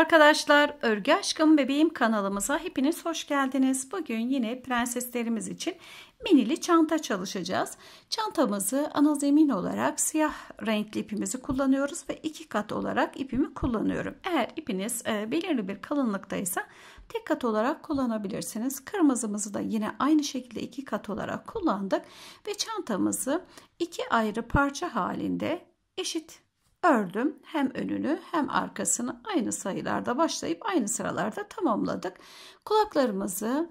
arkadaşlar, Örgü Aşkım Bebeğim kanalımıza hepiniz hoş geldiniz. Bugün yine prenseslerimiz için minili çanta çalışacağız. Çantamızı ana zemin olarak siyah renkli ipimizi kullanıyoruz ve iki kat olarak ipimi kullanıyorum. Eğer ipiniz e, belirli bir kalınlıktaysa tek kat olarak kullanabilirsiniz. Kırmızımızı da yine aynı şekilde iki kat olarak kullandık ve çantamızı iki ayrı parça halinde eşit ördüm. Hem önünü hem arkasını aynı sayılarda başlayıp aynı sıralarda tamamladık. Kulaklarımızı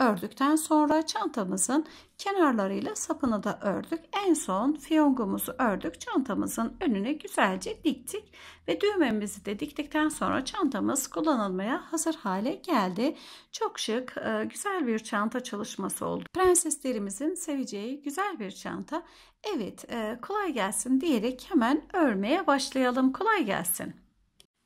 ördükten sonra çantamızın kenarlarıyla sapını da ördük. En son fiyongumuzu ördük. Çantamızın önüne güzelce diktik ve düğmemizi de diktikten sonra çantamız kullanılmaya hazır hale geldi. Çok şık, e, güzel bir çanta çalışması oldu. Prenseslerimizin seveceği güzel bir çanta. Evet, e, kolay gelsin diyerek hemen örmeye başlayalım. Kolay gelsin.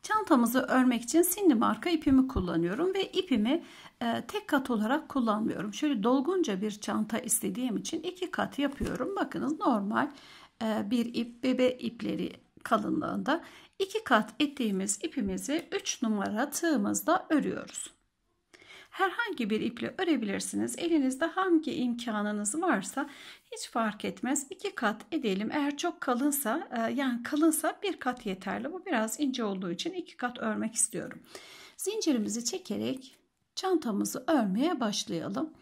Çantamızı örmek için Cindy marka ipimi kullanıyorum ve ipimi e, tek kat olarak kullanmıyorum. Şöyle dolgunca bir çanta istediğim için iki kat yapıyorum. Bakınız normal e, bir ip bebe ipleri kalınlığında iki kat ettiğimiz ipimizi 3 numara tığımızda örüyoruz. Herhangi bir iple örebilirsiniz. Elinizde hangi imkanınız varsa hiç fark etmez. İki kat edelim. Eğer çok kalınsa e, yani kalınsa bir kat yeterli. Bu biraz ince olduğu için iki kat örmek istiyorum. Zincirimizi çekerek Çantamızı örmeye başlayalım.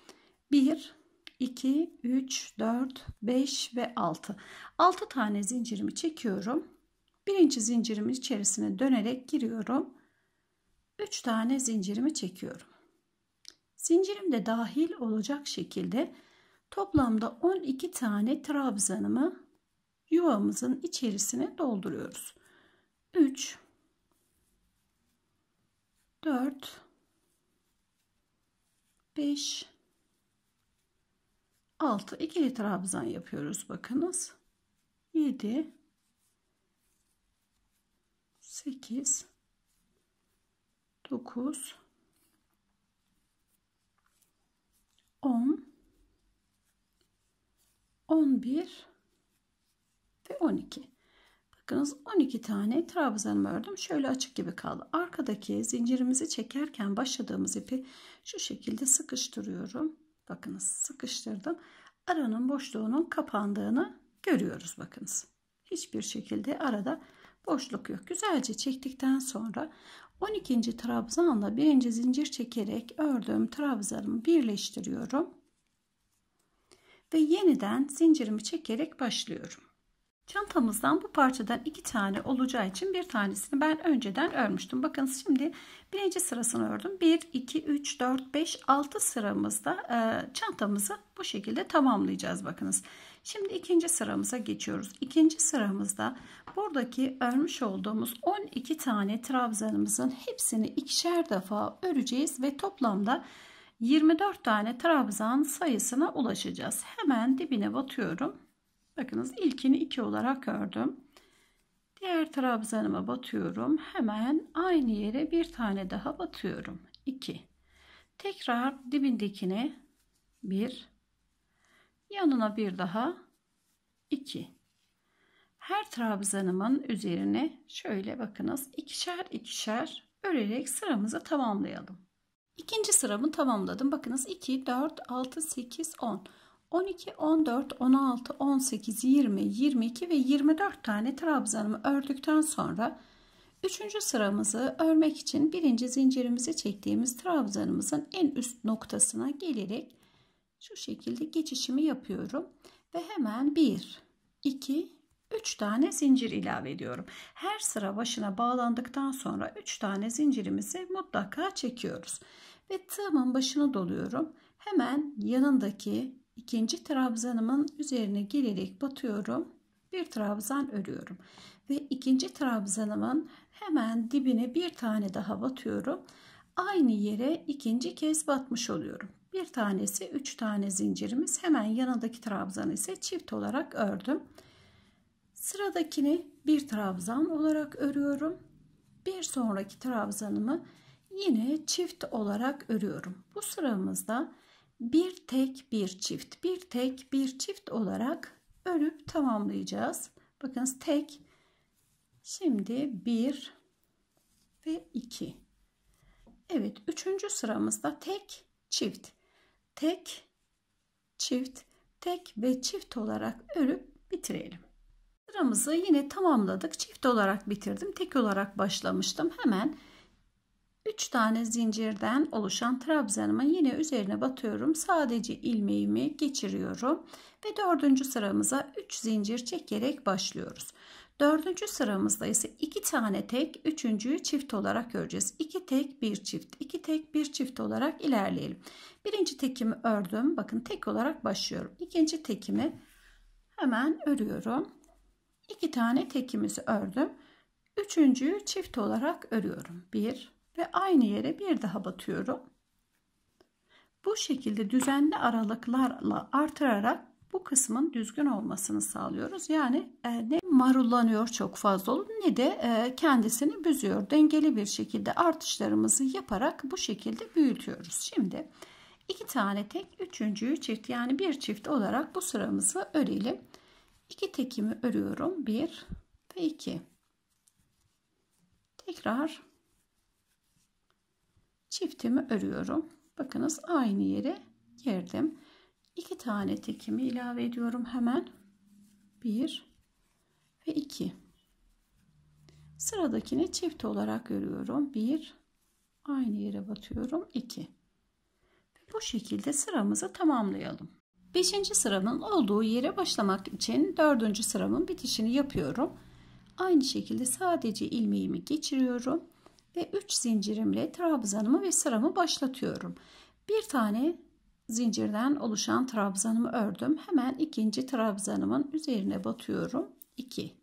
1, 2, 3, 4, 5 ve 6. 6 tane zincirimi çekiyorum. Birinci zincirimin içerisine dönerek giriyorum. 3 tane zincirimi çekiyorum. Zincirim de dahil olacak şekilde toplamda 12 tane trabzanımı yuvamızın içerisine dolduruyoruz. 3 4 5 6 ikili trabzan yapıyoruz bakınız 7 8 9 10 11 ve 12 Bakınız 12 tane trabzanımı ördüm. Şöyle açık gibi kaldı. Arkadaki zincirimizi çekerken başladığımız ipi şu şekilde sıkıştırıyorum. Bakınız sıkıştırdım. Aranın boşluğunun kapandığını görüyoruz bakınız. Hiçbir şekilde arada boşluk yok. Güzelce çektikten sonra 12. trabzanla birinci zincir çekerek ördüğüm trabzanımı birleştiriyorum. Ve yeniden zincirimi çekerek başlıyorum. Çantamızdan bu parçadan iki tane olacağı için bir tanesini ben önceden örmüştüm. Bakın şimdi birinci sırasını ördüm. 1, 2, 3, 4, 5, 6 sıramızda e, çantamızı bu şekilde tamamlayacağız. Bakınız. Şimdi ikinci sıramıza geçiyoruz. İkinci sıramızda buradaki örmüş olduğumuz 12 tane trabzanımızın hepsini ikişer defa öreceğiz ve toplamda 24 tane trabzan sayısına ulaşacağız. Hemen dibine batıyorum Bakınız ilkini 2 olarak ördüm. Diğer trabzanıma batıyorum. Hemen aynı yere bir tane daha batıyorum. 2. Tekrar dibindekine 1. Yanına bir daha 2. Her trabzanımın üzerine şöyle bakınız ikişer ikişer örerek sıramızı tamamlayalım. İkinci sıramı tamamladım. Bakınız 2, 4, 6, 8, 10. 12, 14, 16, 18, 20, 22 ve 24 tane trabzanımı ördükten sonra 3. sıramızı örmek için 1. zincirimizi çektiğimiz trabzanımızın en üst noktasına gelerek şu şekilde geçişimi yapıyorum ve hemen 1, 2, 3 tane zincir ilave ediyorum. Her sıra başına bağlandıktan sonra 3 tane zincirimizi mutlaka çekiyoruz. Ve tığımın başına doluyorum. Hemen yanındaki ikinci trabzanımın üzerine gelerek batıyorum. Bir trabzan örüyorum. Ve ikinci trabzanımın hemen dibine bir tane daha batıyorum. Aynı yere ikinci kez batmış oluyorum. Bir tanesi üç tane zincirimiz. Hemen yanındaki trabzanı ise çift olarak ördüm. Sıradakini bir trabzan olarak örüyorum. Bir sonraki trabzanımı yine çift olarak örüyorum. Bu sıramızda bir tek bir çift bir tek bir çift olarak örüp tamamlayacağız. Bakınız tek şimdi bir ve iki. Evet üçüncü sıramızda tek çift tek çift tek ve çift olarak örüp bitirelim. Sıramızı yine tamamladık. Çift olarak bitirdim. Tek olarak başlamıştım. Hemen 3 tane zincirden oluşan trabzanımın yine üzerine batıyorum. Sadece ilmeğimi geçiriyorum ve 4. sıramıza 3 zincir çekerek başlıyoruz. 4. sıramızda ise 2 tane tek, üçüncüyü çift olarak öreceğiz. 2 tek, bir çift, 2 tek, bir çift olarak ilerleyelim. 1. tekimi ördüm. Bakın tek olarak başlıyorum. 2. tekimi hemen örüyorum. 2 tane tekimizi ördüm. Üçüncüyü çift olarak örüyorum. Bir, ve aynı yere bir daha batıyorum. Bu şekilde düzenli aralıklarla artırarak bu kısmın düzgün olmasını sağlıyoruz. Yani e, ne marullanıyor çok fazla olur ne de e, kendisini büzüyor. Dengeli bir şekilde artışlarımızı yaparak bu şekilde büyütüyoruz. Şimdi iki tane tek, üçüncüyü çift yani bir çift olarak bu sıramızı örelim. İki tekimi örüyorum. Bir ve iki. Tekrar çiftimi örüyorum. Bakınız aynı yere girdim. İki tane tekimi ilave ediyorum hemen. Bir ve iki. Sıradakini çift olarak örüyorum. Bir aynı yere batıyorum. iki. Bu şekilde sıramızı tamamlayalım. Beşinci sıranın olduğu yere başlamak için dördüncü sıramın bitişini yapıyorum. Aynı şekilde sadece ilmeğimi geçiriyorum ve 3 zincirimle trabzanımı ve sıramı başlatıyorum. Bir tane zincirden oluşan trabzanımı ördüm. Hemen ikinci trabzanımın üzerine batıyorum. 2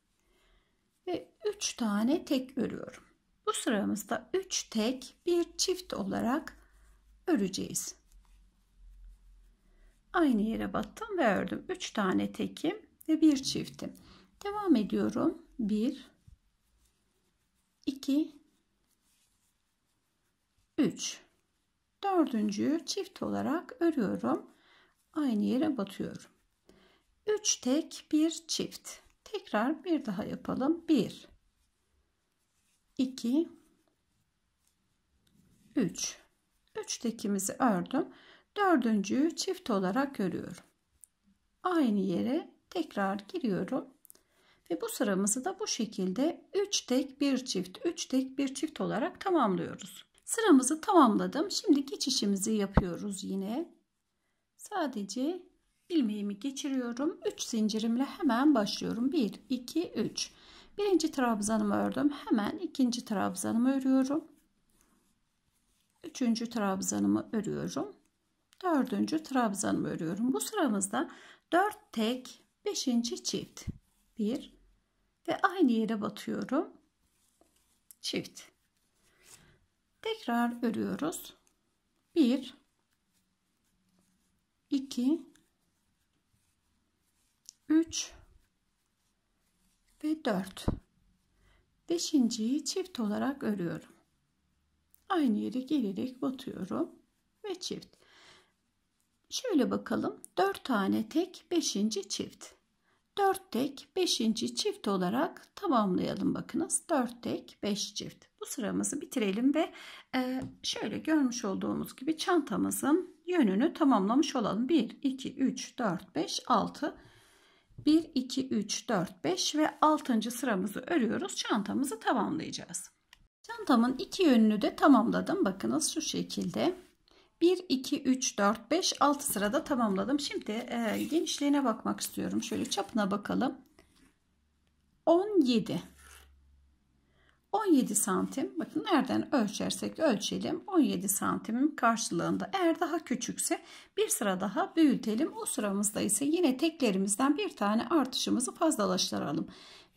ve 3 tane tek örüyorum. Bu sıramızda 3 tek bir çift olarak öreceğiz. Aynı yere battım ve ördüm. 3 tane tekim ve bir çiftim. Devam ediyorum. 1 2 3. Dördüncüyü çift olarak örüyorum. Aynı yere batıyorum. 3 tek, 1 çift. Tekrar bir daha yapalım. 1 2 3 3 tekimizi ördüm. Dördüncüyü çift olarak örüyorum. Aynı yere tekrar giriyorum. Ve bu sıramızı da bu şekilde 3 tek 1 çift 3 tek 1 çift olarak tamamlıyoruz. Sıramızı tamamladım. Şimdi geçişimizi yapıyoruz yine. Sadece ilmeğimi geçiriyorum. 3 zincirimle hemen başlıyorum. 1, 2, 3. Birinci trabzanımı ördüm. Hemen ikinci trabzanımı örüyorum. Üçüncü trabzanımı örüyorum. Dördüncü trabzanımı örüyorum. Bu sıramızda 4 tek, 5. çift. 1 ve aynı yere batıyorum. Çift tekrar örüyoruz 1 2 3 ve 4 beşinciyi çift olarak örüyorum aynı yere gelerek batıyorum ve çift şöyle bakalım 4 tane tek 5. çift 4 tek 5. çift olarak tamamlayalım bakınız 4 tek 5 çift bu sıramızı bitirelim ve e, şöyle görmüş olduğumuz gibi çantamızın yönünü tamamlamış olalım 1 2 3 4 5 6 1 2 3 4 5 ve 6. sıramızı örüyoruz çantamızı tamamlayacağız çantamın iki yönünü de tamamladım bakınız şu şekilde 1, 2, 3, 4, 5, 6 sırada tamamladım. Şimdi e, genişliğine bakmak istiyorum. Şöyle çapına bakalım. 17. 17 santim. Bakın nereden ölçersek ölçelim. 17 santimin karşılığında. Eğer daha küçükse bir sıra daha büyütelim. O sıramızda ise yine teklerimizden bir tane artışımızı fazlalaştıralım.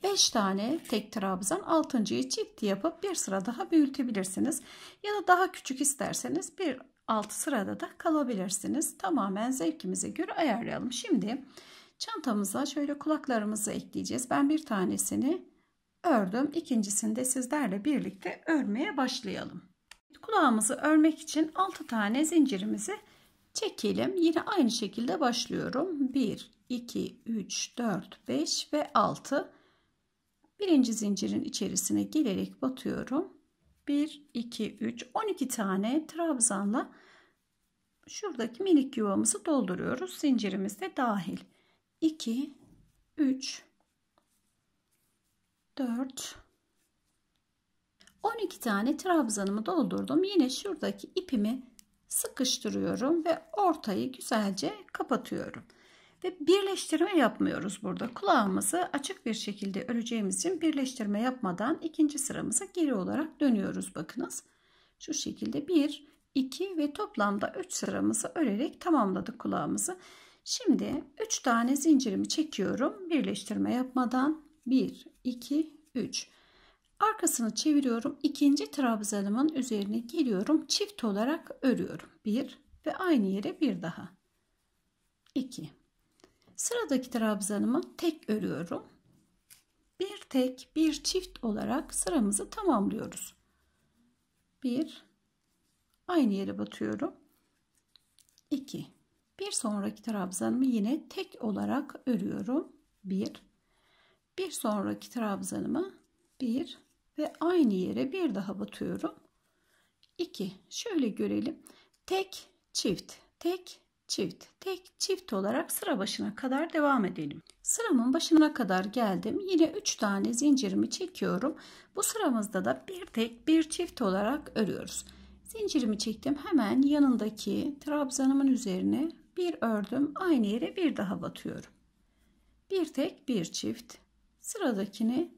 5 tane tek trabzan 6.yı çift yapıp bir sıra daha büyütebilirsiniz. Ya da daha küçük isterseniz bir 6 sırada da kalabilirsiniz. Tamamen zevkimize göre ayarlayalım. Şimdi çantamıza şöyle kulaklarımızı ekleyeceğiz. Ben bir tanesini ördüm. İkincisini de sizlerle birlikte örmeye başlayalım. Kulağımızı örmek için 6 tane zincirimizi çekelim. Yine aynı şekilde başlıyorum. 1, 2, 3, 4, 5 ve 6. Birinci zincirin içerisine gelerek batıyorum. 1, 2, 3, 12 tane trabzanla şuradaki minik yuvamızı dolduruyoruz. Zincirimiz de dahil. 2, 3, 4, 12 tane trabzanımı doldurdum. Yine şuradaki ipimi sıkıştırıyorum ve ortayı güzelce kapatıyorum. Ve birleştirme yapmıyoruz burada. Kulağımızı açık bir şekilde öreceğimiz için birleştirme yapmadan ikinci sıramıza geri olarak dönüyoruz. Bakınız şu şekilde 1, 2 ve toplamda 3 sıramızı örerek tamamladık kulağımızı. Şimdi 3 tane zincirimi çekiyorum. Birleştirme yapmadan 1, 2, 3. Arkasını çeviriyorum. ikinci trabzanımın üzerine geliyorum. Çift olarak örüyorum. 1 ve aynı yere bir daha. 2 Sıradaki trabzanımı tek örüyorum. Bir tek bir çift olarak sıramızı tamamlıyoruz. Bir aynı yere batıyorum. İki. bir sonraki trabzanımı yine tek olarak örüyorum. Bir. bir sonraki trabzanımı bir ve aynı yere bir daha batıyorum. İki. şöyle görelim. Tek çift, tek çift, tek, çift olarak sıra başına kadar devam edelim. Sıramın başına kadar geldim. Yine 3 tane zincirimi çekiyorum. Bu sıramızda da bir tek, bir çift olarak örüyoruz. Zincirimi çektim. Hemen yanındaki trabzanımın üzerine bir ördüm. Aynı yere bir daha batıyorum. Bir tek, bir çift. Sıradakini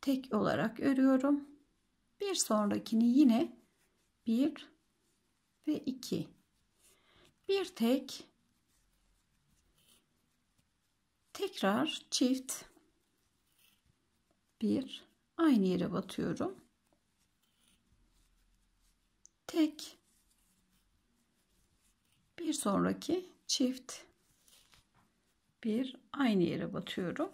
tek olarak örüyorum. Bir sonrakini yine bir ve iki bir tek tekrar çift bir aynı yere batıyorum tek bir sonraki çift bir aynı yere batıyorum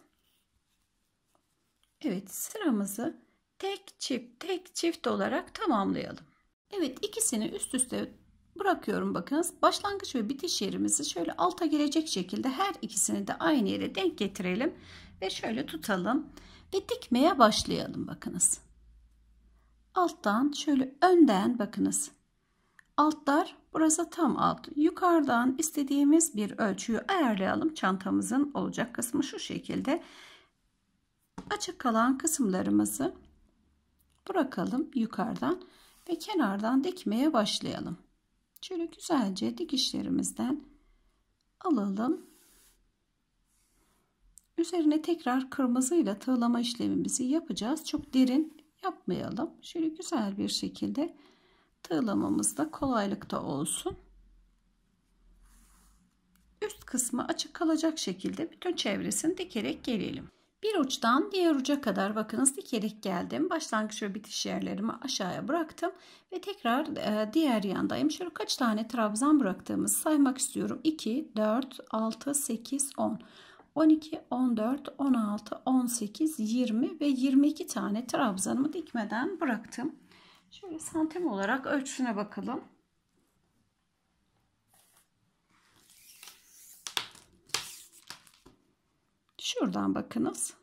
Evet sıramızı tek çift tek çift olarak tamamlayalım Evet ikisini üst üste bırakıyorum bakınız. Başlangıç ve bitiş yerimizi şöyle alta gelecek şekilde her ikisini de aynı yere denk getirelim ve şöyle tutalım ve dikmeye başlayalım bakınız. Alttan şöyle önden bakınız. Altlar burası tam alt. Yukarıdan istediğimiz bir ölçüyü ayarlayalım. Çantamızın olacak kısmı şu şekilde. Açık kalan kısımlarımızı bırakalım yukarıdan ve kenardan dikmeye başlayalım. Şöyle güzelce dikişlerimizden alalım. Üzerine tekrar kırmızıyla tığlama işlemimizi yapacağız. Çok derin yapmayalım. Şöyle güzel bir şekilde tığlamamız da kolaylıkta olsun. Üst kısmı açık kalacak şekilde bütün çevresini dikerek gelelim. Bir uçtan diğer uca kadar bakınız dikerek geldim. Başlangıç ve bitiş yerlerimi aşağıya bıraktım. Ve tekrar e, diğer yandayım. Şöyle kaç tane trabzan bıraktığımızı saymak istiyorum. 2, 4, 6, 8, 10. 12, 14, 16, 18, 20 ve 22 tane trabzanımı dikmeden bıraktım. Şöyle santim olarak ölçüsüne bakalım. Şuradan bakınız.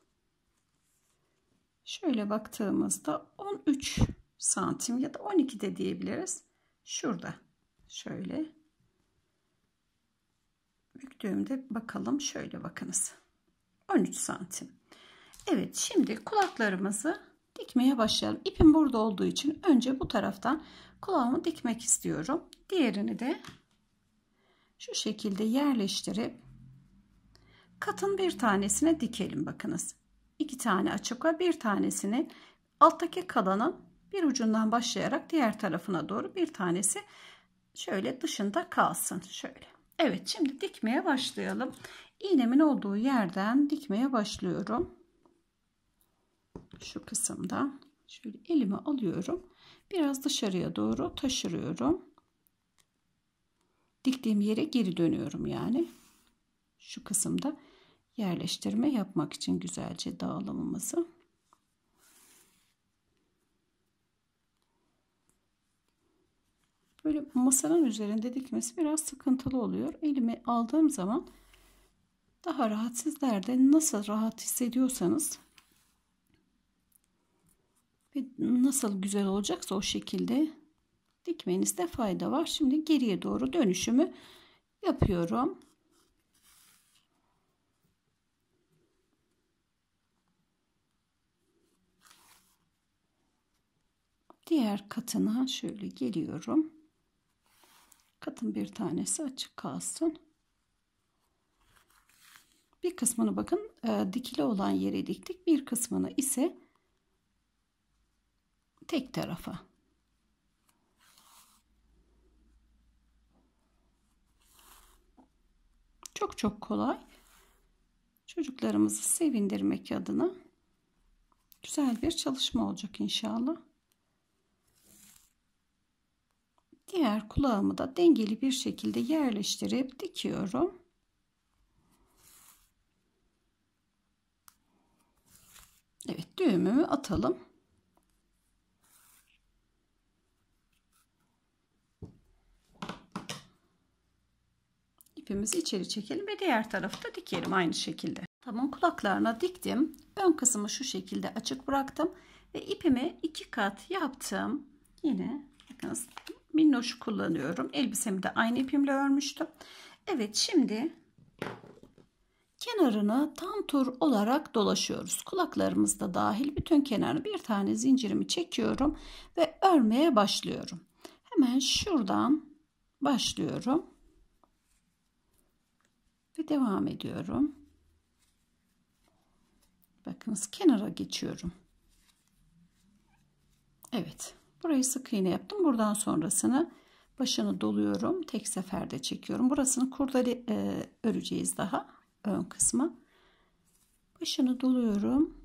Şöyle baktığımızda 13 santim ya da 12 de diyebiliriz. Şurada şöyle büktüğümde bakalım şöyle bakınız. 13 santim. Evet şimdi kulaklarımızı dikmeye başlayalım. İpim burada olduğu için önce bu taraftan kulağımı dikmek istiyorum. Diğerini de şu şekilde yerleştirip katın bir tanesine dikelim bakınız. İki tane açık ve bir tanesini alttaki kalanın bir ucundan başlayarak diğer tarafına doğru bir tanesi şöyle dışında kalsın. Şöyle. Evet şimdi dikmeye başlayalım. İğnemin olduğu yerden dikmeye başlıyorum. Şu kısımda şöyle elime alıyorum. Biraz dışarıya doğru taşırıyorum. Diktiğim yere geri dönüyorum yani. Şu kısımda yerleştirme yapmak için güzelce dağılımımızı. Böyle masanın üzerinde dikmesi biraz sıkıntılı oluyor. Elimi aldığım zaman daha rahat sizlerde nasıl rahat hissediyorsanız ve nasıl güzel olacaksa o şekilde dikmenizde fayda var. Şimdi geriye doğru dönüşümü yapıyorum. Diğer katına şöyle geliyorum. Katın bir tanesi açık kalsın. Bir kısmını bakın e, dikili olan yere diktik. Bir kısmını ise tek tarafa. Çok çok kolay. Çocuklarımızı sevindirmek adına güzel bir çalışma olacak inşallah. Diğer kulağımı da dengeli bir şekilde yerleştirip dikiyorum. Evet düğümümü atalım. İpimizi içeri çekelim ve diğer tarafı da dikelim aynı şekilde. Tamam kulaklarına diktim. Ön kısmı şu şekilde açık bıraktım ve ipimi iki kat yaptım. Yine bakınız minnoş kullanıyorum. Elbisemi de aynı ipimle örmüştüm. Evet şimdi kenarını tam tur olarak dolaşıyoruz. Kulaklarımız da dahil bütün kenarını bir tane zincirimi çekiyorum ve örmeye başlıyorum. Hemen şuradan başlıyorum. Ve devam ediyorum. Bakınız kenara geçiyorum. Evet. Burayı sık iğne yaptım. Buradan sonrasını başını doluyorum. Tek seferde çekiyorum. Burasını kurdali e, öreceğiz daha ön kısmı. Başını doluyorum.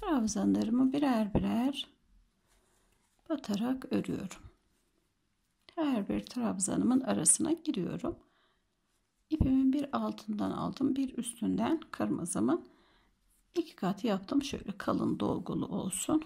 Trabzanlarımı birer birer batarak örüyorum. Her bir trabzanımın arasına giriyorum. İpimin bir altından aldım. Bir üstünden kırmızımın iki kat yaptım. Şöyle kalın dolgulu olsun.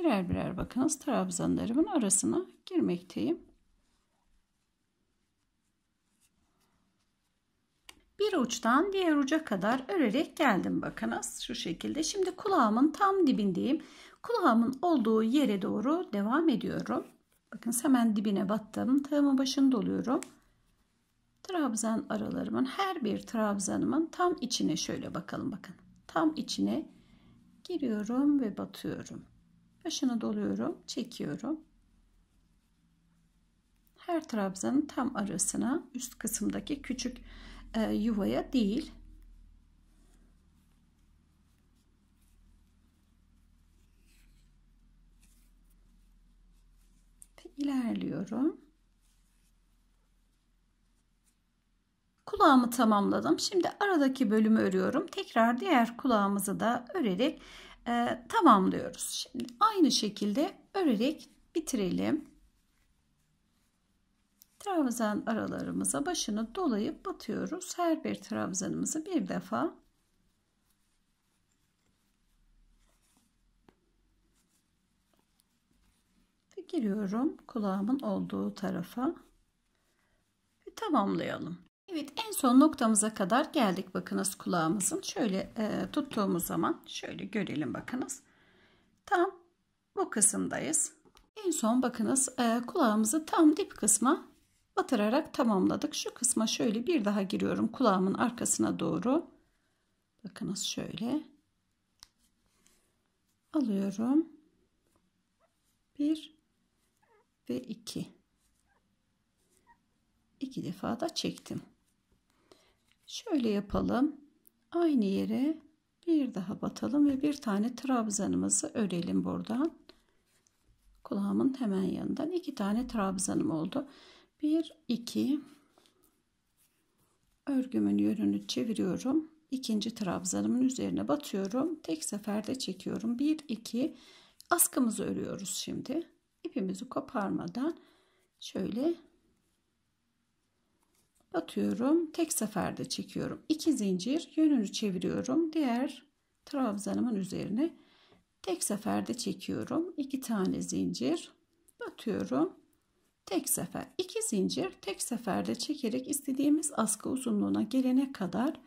birer birer bakınız trabzanlarımın arasına girmekteyim. Bir uçtan diğer uca kadar örerek geldim bakınız şu şekilde. Şimdi kulağımın tam dibindeyim. Kulağımın olduğu yere doğru devam ediyorum. Bakın hemen dibine battım. Tığımın başını doluyorum. Trabzan aralarımın her bir trabzanımın tam içine şöyle bakalım bakın. Tam içine giriyorum ve batıyorum başını doluyorum çekiyorum her trabzanın tam arasına üst kısımdaki küçük e, yuvaya değil Ve ilerliyorum kulağımı tamamladım şimdi aradaki bölümü örüyorum tekrar diğer kulağımızı da örerek e, ee, tamamlıyoruz. Şimdi aynı şekilde örerek bitirelim. Trabzan aralarımıza başını dolayıp batıyoruz. Her bir trabzanımızı bir defa giriyorum kulağımın olduğu tarafa ve tamamlayalım. Evet en son noktamıza kadar geldik bakınız kulağımızın. Şöyle e, tuttuğumuz zaman şöyle görelim bakınız. Tam bu kısımdayız. En son bakınız e, kulağımızı tam dip kısma batırarak tamamladık. Şu kısma şöyle bir daha giriyorum kulağımın arkasına doğru. Bakınız şöyle. Alıyorum. Bir ve iki. 2 defa da çektim. Şöyle yapalım. Aynı yere bir daha batalım ve bir tane trabzanımızı örelim buradan. Kulağımın hemen yanından iki tane trabzanım oldu. Bir, iki. Örgümün yönünü çeviriyorum. İkinci trabzanımın üzerine batıyorum. Tek seferde çekiyorum. Bir, iki. Askımızı örüyoruz şimdi. İpimizi koparmadan şöyle batıyorum. Tek seferde çekiyorum. 2 zincir yönünü çeviriyorum. Diğer trabzanımın üzerine tek seferde çekiyorum. 2 tane zincir batıyorum. Tek sefer 2 zincir tek seferde çekerek istediğimiz askı uzunluğuna gelene kadar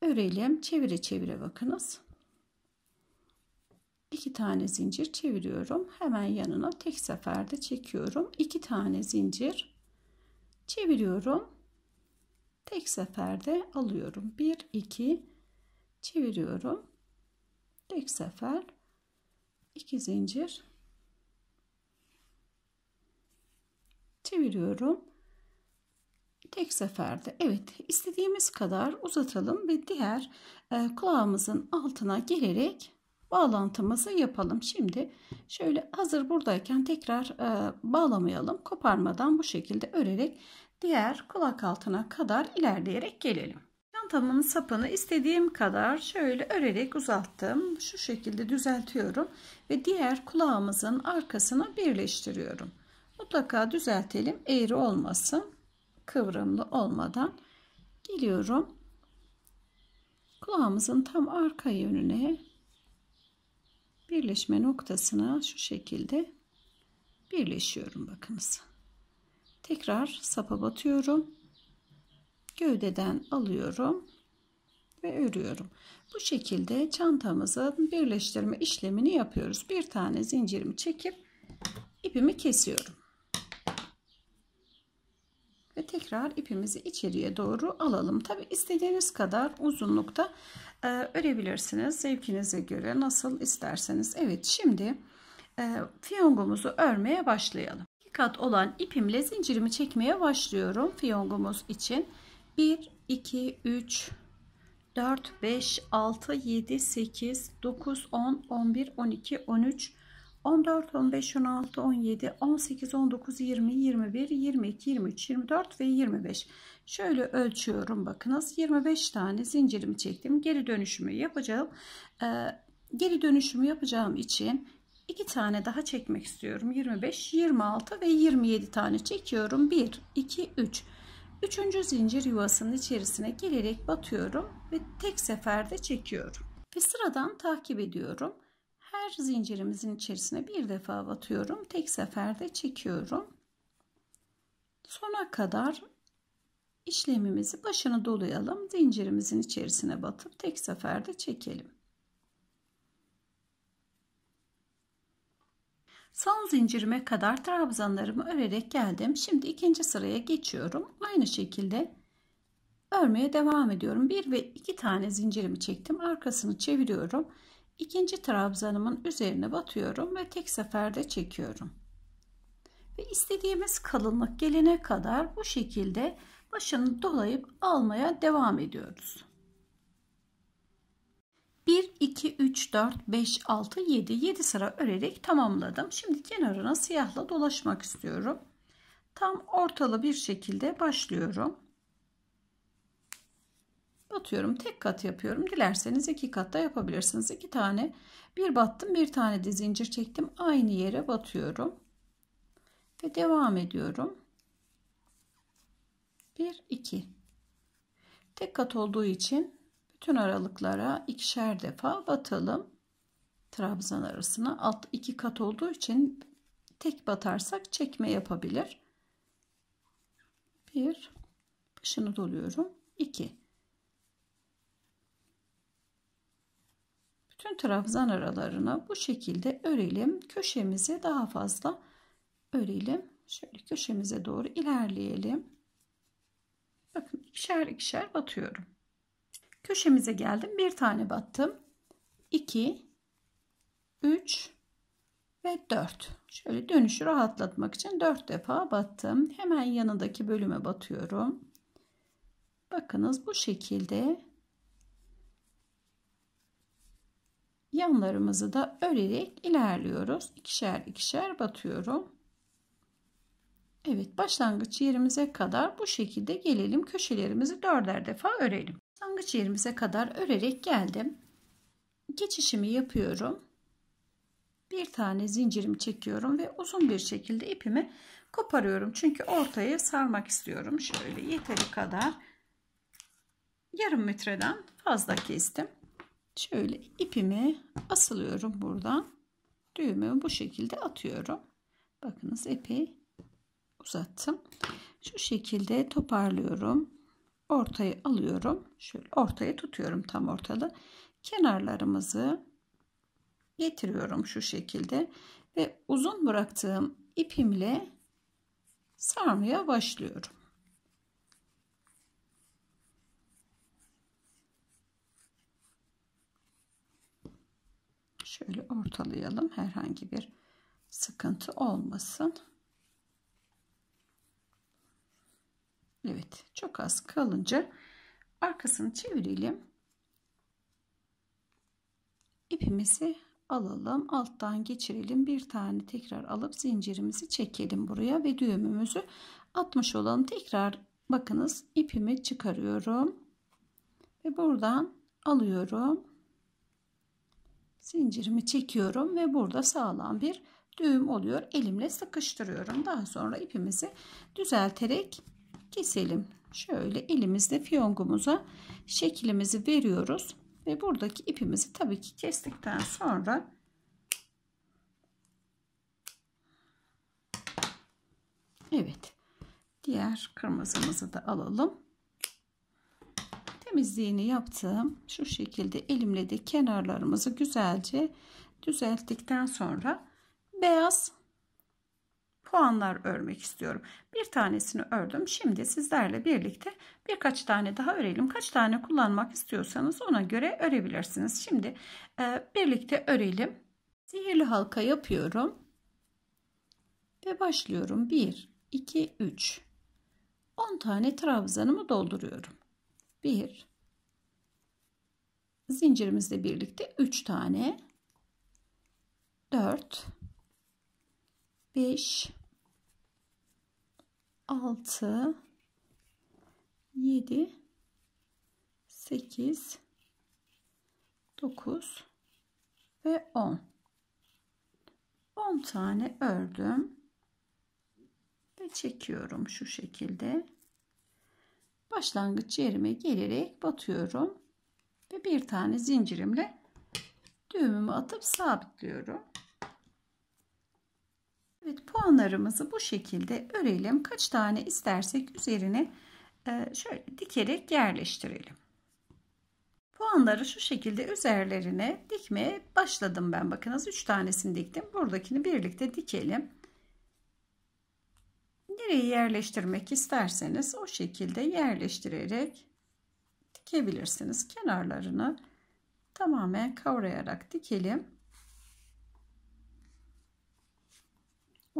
örelim. Çevire çevire bakınız. 2 tane zincir çeviriyorum. Hemen yanına tek seferde çekiyorum. 2 tane zincir çeviriyorum tek seferde alıyorum. 1 2 çeviriyorum. Tek sefer 2 zincir çeviriyorum. Tek seferde evet istediğimiz kadar uzatalım ve diğer e, kulağımızın altına gelerek bağlantımızı yapalım. Şimdi şöyle hazır buradayken tekrar e, bağlamayalım. Koparmadan bu şekilde örerek diğer kulak altına kadar ilerleyerek gelelim. Çantamın sapını istediğim kadar şöyle örerek uzattım. Şu şekilde düzeltiyorum ve diğer kulağımızın arkasına birleştiriyorum. Mutlaka düzeltelim eğri olmasın kıvrımlı olmadan geliyorum. Kulağımızın tam arka yönüne birleşme noktasına şu şekilde birleşiyorum bakınız. Tekrar sapa batıyorum. Gövdeden alıyorum ve örüyorum. Bu şekilde çantamızın birleştirme işlemini yapıyoruz. Bir tane zincirimi çekip ipimi kesiyorum. Ve tekrar ipimizi içeriye doğru alalım. Tabi istediğiniz kadar uzunlukta e, örebilirsiniz. Zevkinize göre nasıl isterseniz. Evet şimdi e, fiyongumuzu örmeye başlayalım kat olan ipimle zincirimi çekmeye başlıyorum fiyongumuz için 1 2 3 4 5 6 7 8 9 10 11 12 13 14 15 16 17 18 19 20 21 22 23 24 ve 25 şöyle ölçüyorum bakınız 25 tane zincirimi çektim geri dönüşümü yapacağım ee, geri dönüşümü yapacağım için 2 tane daha çekmek istiyorum. 25, 26 ve 27 tane çekiyorum. 1, 2, 3. Üçüncü zincir yuvasının içerisine gelerek batıyorum ve tek seferde çekiyorum. Ve sıradan takip ediyorum. Her zincirimizin içerisine bir defa batıyorum. Tek seferde çekiyorum. Sona kadar işlemimizi başını dolayalım. Zincirimizin içerisine batıp tek seferde çekelim. Son zincirime kadar trabzanlarımı örerek geldim. Şimdi ikinci sıraya geçiyorum. Aynı şekilde örmeye devam ediyorum. Bir ve iki tane zincirimi çektim. Arkasını çeviriyorum. İkinci trabzanımın üzerine batıyorum ve tek seferde çekiyorum. Ve istediğimiz kalınlık gelene kadar bu şekilde başını dolayıp almaya devam ediyoruz. 1, 2, 3, 4, 5, 6, 7, 7 sıra örerek tamamladım. Şimdi kenarına siyahla dolaşmak istiyorum. Tam ortalı bir şekilde başlıyorum. Batıyorum. Tek kat yapıyorum. Dilerseniz iki kat da yapabilirsiniz. İki tane bir battım bir tane de zincir çektim. Aynı yere batıyorum. Ve devam ediyorum. 1, 2. Tek kat olduğu için bütün aralıklara ikişer defa batalım. Trabzan arasına alt iki kat olduğu için tek batarsak çekme yapabilir. Bir başını doluyorum. İki. Bütün trabzan aralarına bu şekilde örelim. Köşemizi daha fazla örelim. Şöyle köşemize doğru ilerleyelim. Bakın ikişer ikişer batıyorum. Köşemize geldim. Bir tane battım. 2, 3 ve 4. Şöyle dönüşü rahatlatmak için 4 defa battım. Hemen yanındaki bölüme batıyorum. Bakınız bu şekilde yanlarımızı da örerek ilerliyoruz. İkişer ikişer batıyorum. Evet başlangıç yerimize kadar bu şekilde gelelim. Köşelerimizi dörder defa örelim başlangıç yerimize kadar örerek geldim. Geçişimi yapıyorum. Bir tane zincirimi çekiyorum ve uzun bir şekilde ipimi koparıyorum. Çünkü ortaya sarmak istiyorum. Şöyle yeteri kadar yarım metreden fazla kestim. Şöyle ipimi asılıyorum buradan. Düğümü bu şekilde atıyorum. Bakınız epey uzattım. Şu şekilde toparlıyorum ortayı alıyorum. Şöyle ortaya tutuyorum tam ortada. Kenarlarımızı getiriyorum şu şekilde ve uzun bıraktığım ipimle sarmaya başlıyorum. Şöyle ortalayalım herhangi bir sıkıntı olmasın. Evet çok az kalınca arkasını çevirelim. İpimizi alalım alttan geçirelim bir tane tekrar alıp zincirimizi çekelim buraya ve düğümümüzü atmış olalım tekrar bakınız ipimi çıkarıyorum ve buradan alıyorum zincirimi çekiyorum ve burada sağlam bir düğüm oluyor elimle sıkıştırıyorum daha sonra ipimizi düzelterek keselim. Şöyle elimizde fiyongumuza şeklimizi veriyoruz. Ve buradaki ipimizi tabii ki kestikten sonra Evet. Diğer kırmızımızı da alalım. Temizliğini yaptım. Şu şekilde elimle de kenarlarımızı güzelce düzelttikten sonra beyaz puanlar örmek istiyorum. Bir tanesini ördüm. Şimdi sizlerle birlikte birkaç tane daha örelim. Kaç tane kullanmak istiyorsanız ona göre örebilirsiniz. Şimdi e, birlikte örelim. Sihirli halka yapıyorum. Ve başlıyorum. 1, 2, 3. 10 tane trabzanımı dolduruyorum. 1 zincirimizle birlikte 3 tane 4 5 6 7 8 9 ve 10 10 tane ördüm ve çekiyorum şu şekilde başlangıç yerime gelerek batıyorum ve bir tane zincirimle düğümümü atıp sabitliyorum Evet puanlarımızı bu şekilde örelim. Kaç tane istersek üzerine e, şöyle dikerek yerleştirelim. Puanları şu şekilde üzerlerine dikmeye başladım ben. Bakınız 3 tanesini diktim. Buradakini birlikte dikelim. Nereye yerleştirmek isterseniz o şekilde yerleştirerek dikebilirsiniz. Kenarlarını tamamen kavrayarak dikelim.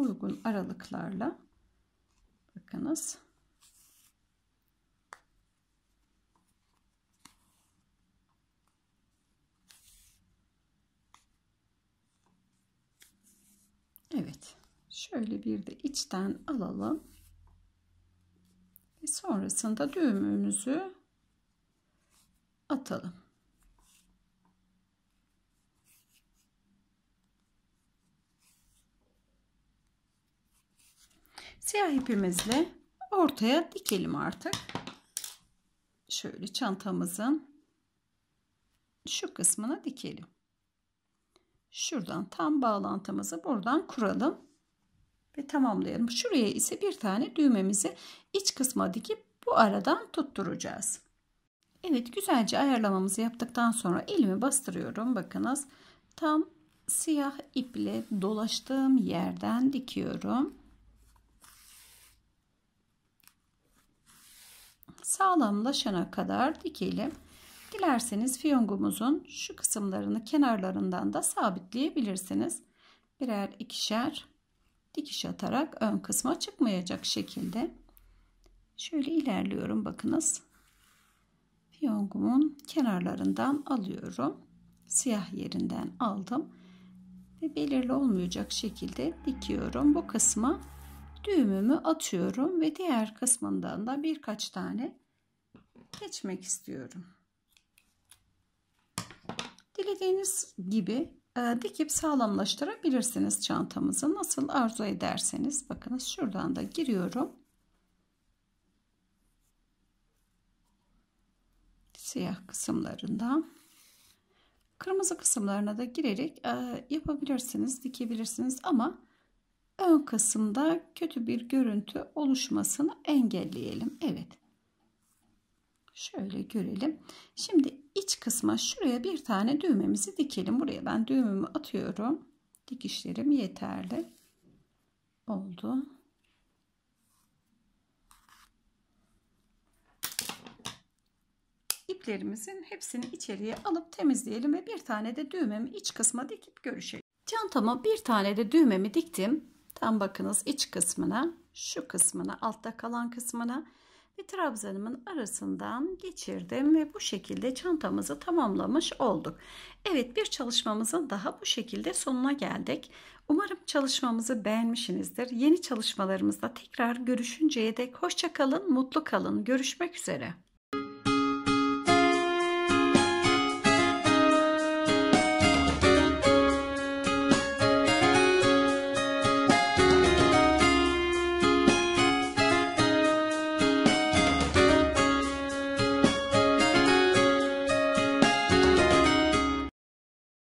uygun aralıklarla bakınız Evet şöyle bir de içten alalım ve sonrasında düğümümüzü atalım. Siyah ipimizle ortaya dikelim artık. Şöyle çantamızın şu kısmına dikelim. Şuradan tam bağlantımızı buradan kuralım ve tamamlayalım. Şuraya ise bir tane düğmemizi iç kısma dikip bu aradan tutturacağız. Evet güzelce ayarlamamızı yaptıktan sonra elimi bastırıyorum. Bakınız tam siyah iple dolaştığım yerden dikiyorum. sağlamlaşana kadar dikelim. Dilerseniz fiyongumuzun şu kısımlarını kenarlarından da sabitleyebilirsiniz. Birer ikişer dikiş atarak ön kısma çıkmayacak şekilde. Şöyle ilerliyorum bakınız. Fiyongumun kenarlarından alıyorum. Siyah yerinden aldım. Ve belirli olmayacak şekilde dikiyorum. Bu kısma düğümümü atıyorum ve diğer kısmından da birkaç tane geçmek istiyorum. Dilediğiniz gibi e, dikip sağlamlaştırabilirsiniz çantamızı. Nasıl arzu ederseniz. Bakınız şuradan da giriyorum. Siyah kısımlarından. Kırmızı kısımlarına da girerek e, yapabilirsiniz, dikebilirsiniz ama ön kısımda kötü bir görüntü oluşmasını engelleyelim. Evet. Şöyle görelim. Şimdi iç kısma şuraya bir tane düğmemizi dikelim. Buraya ben düğümümü atıyorum. Dikişlerim yeterli oldu. İplerimizin hepsini içeriye alıp temizleyelim ve bir tane de düğmemi iç kısma dikip görüşelim. Çantama bir tane de düğmemi diktim. Tam bakınız iç kısmına, şu kısmına, altta kalan kısmına ve trabzanımın arasından geçirdim ve bu şekilde çantamızı tamamlamış olduk. Evet bir çalışmamızın daha bu şekilde sonuna geldik. Umarım çalışmamızı beğenmişsinizdir. Yeni çalışmalarımızda tekrar görüşünceye dek hoşçakalın, mutlu kalın. Görüşmek üzere.